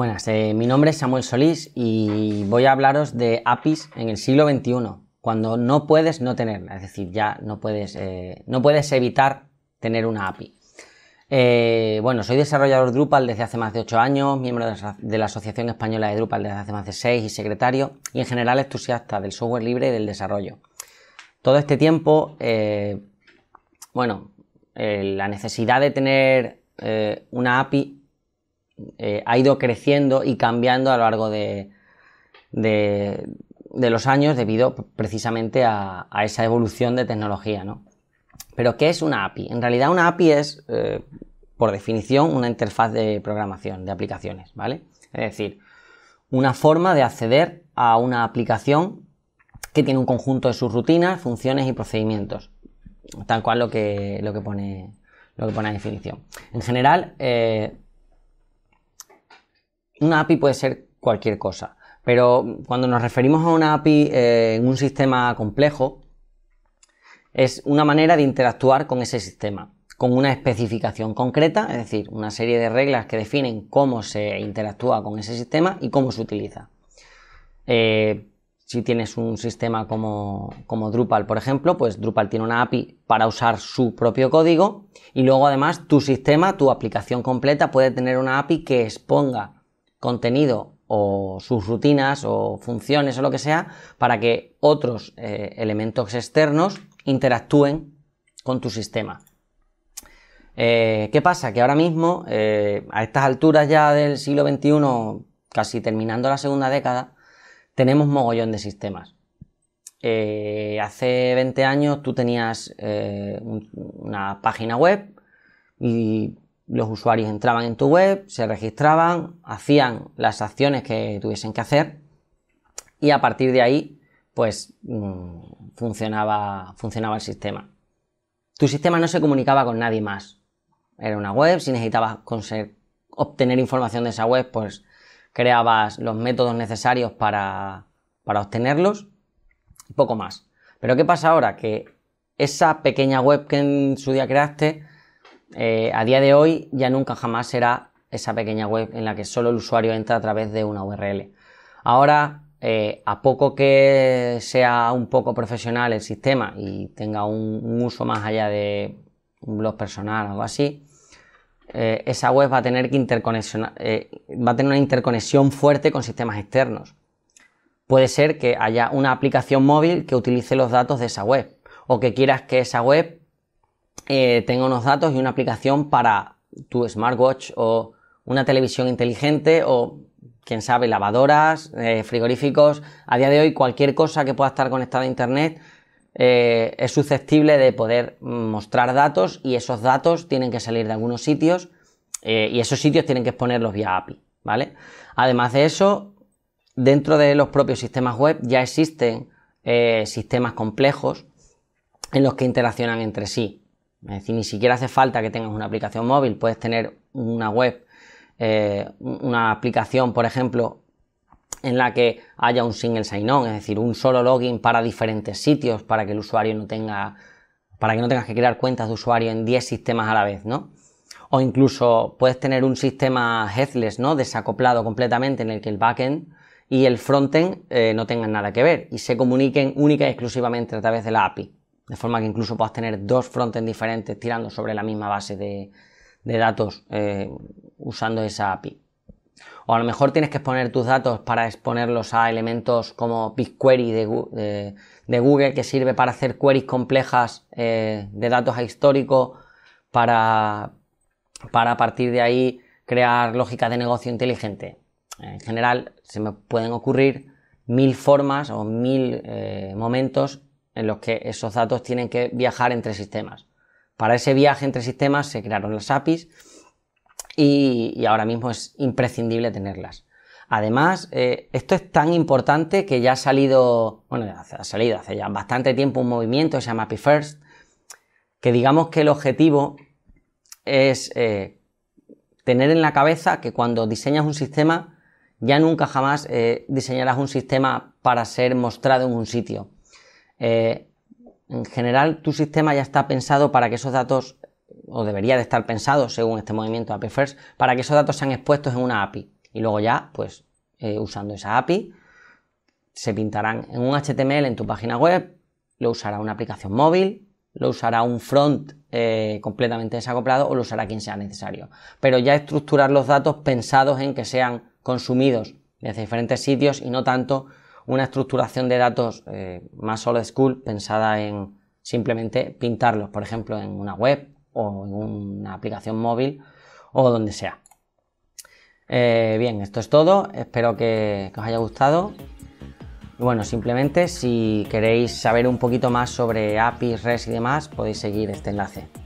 Buenas, eh, mi nombre es Samuel Solís y voy a hablaros de APIs en el siglo XXI, cuando no puedes no tenerla, es decir, ya no puedes, eh, no puedes evitar tener una API. Eh, bueno, soy desarrollador Drupal desde hace más de 8 años, miembro de la Asociación Española de Drupal desde hace más de 6 y secretario y en general entusiasta del software libre y del desarrollo. Todo este tiempo, bueno, la necesidad de tener una API eh, ha ido creciendo y cambiando a lo largo de, los años debido precisamente a, esa evolución de tecnología. Pero ¿qué es una API? En realidad una API es, eh, por definición, una interfaz de programación, de aplicaciones, ¿vale? Es decir, una forma de acceder a una aplicación que tiene un conjunto de sus rutinas, funciones y procedimientos. Tal cual lo que, lo que, pone, lo que pone la definición. En general, eh, una API puede ser cualquier cosa, pero cuando nos referimos a una API eh, en un sistema complejo, es una manera de interactuar con ese sistema, con una especificación concreta, es decir, una serie de reglas que definen cómo se interactúa con ese sistema y cómo se utiliza. Eh, si tienes un sistema como, como, Drupal, por ejemplo, pues Drupal tiene una API para usar su propio código y luego además tu sistema, tu aplicación completa puede tener una API que exponga contenido o sus rutinas o funciones o lo que sea para que otros eh, elementos externos interactúen con tu sistema. Eh, ¿Qué pasa? Que ahora mismo, eh, a estas alturas ya del siglo XXI, casi terminando la segunda década, tenemos mogollón de sistemas. hace 20 años tú tenías una página web y los usuarios entraban en tu web, se registraban, hacían las acciones que tuviesen que hacer y a partir de ahí pues mm, funcionaba, funcionaba el sistema. Tu sistema no se comunicaba con nadie más. Era una web, si necesitabas obtener información de esa web, pues creabas los métodos necesarios para, para obtenerlos y poco más. Pero ¿qué pasa ahora? Que esa pequeña web que en su día creaste, eh, a día de hoy ya nunca jamás será esa pequeña web en la que solo el usuario entra a través de una URL. Ahora, eh, a poco que sea un poco profesional el sistema y tenga un, uso más allá de un blog personal o algo así, eh, esa web va a tener que va a tener una interconexión fuerte con sistemas externos. Puede ser que haya una aplicación móvil que utilice los datos de esa web o que quieras que esa web eh, tengo unos datos y una aplicación para tu smartwatch o una televisión inteligente o quién sabe, lavadoras, eh, frigoríficos. A día de hoy cualquier cosa que pueda estar conectada a Internet eh, es susceptible de poder mostrar datos y esos datos tienen que salir de algunos sitios y esos sitios tienen que exponerlos vía API, ¿vale? Además de eso, dentro de los propios sistemas web ya existen sistemas complejos en los que interaccionan entre sí. Es decir, ni siquiera hace falta que tengas una aplicación móvil, puedes tener una web, eh, una aplicación, por ejemplo, en la que haya un single sign-on, es decir, un solo login para diferentes sitios, para que el usuario no tenga, para que no tengas que crear cuentas de usuario en 10 sistemas a la vez, ¿no? O incluso puedes tener un sistema headless, ¿no? Desacoplado completamente en el que el backend y el frontend eh, no tengan nada que ver y se comuniquen única y exclusivamente a través de la API de forma que incluso puedas tener dos frontends diferentes tirando sobre la misma base de, datos eh, usando esa API. O a lo mejor tienes que exponer tus datos para exponerlos a elementos como BigQuery de, Google, que sirve para hacer queries complejas eh, de datos a histórico, para, para a partir de ahí crear lógica de negocio inteligente. En general, se me pueden ocurrir mil formas o mil eh, momentos en los que esos datos tienen que viajar entre sistemas. Para ese viaje entre sistemas se crearon las APIs y, ahora mismo es imprescindible tenerlas. Además, eh, esto es tan importante que ya ha salido, bueno, ha salido hace ya bastante tiempo un movimiento se llama API First, que digamos que el objetivo es eh, tener en la cabeza que cuando diseñas un sistema, ya nunca jamás eh, diseñarás un sistema para ser mostrado en un sitio. Eh, en general tu sistema ya está pensado para que esos datos, o debería de estar pensado según este movimiento API First, para que esos datos sean expuestos en una API. Y luego ya, pues eh, usando esa API, se pintarán en un HTML en tu página web, lo usará una aplicación móvil, lo usará un front eh, completamente desacoplado o lo usará quien sea necesario. Pero ya estructurar los datos pensados en que sean consumidos desde diferentes sitios y no tanto una estructuración de datos eh, más old school pensada en simplemente pintarlos, por ejemplo, en una web o en una aplicación móvil o donde sea. Eh, bien, esto es todo. Espero que, os haya gustado. bueno, simplemente si queréis saber un poquito más sobre APIs, REST y demás, podéis seguir este enlace.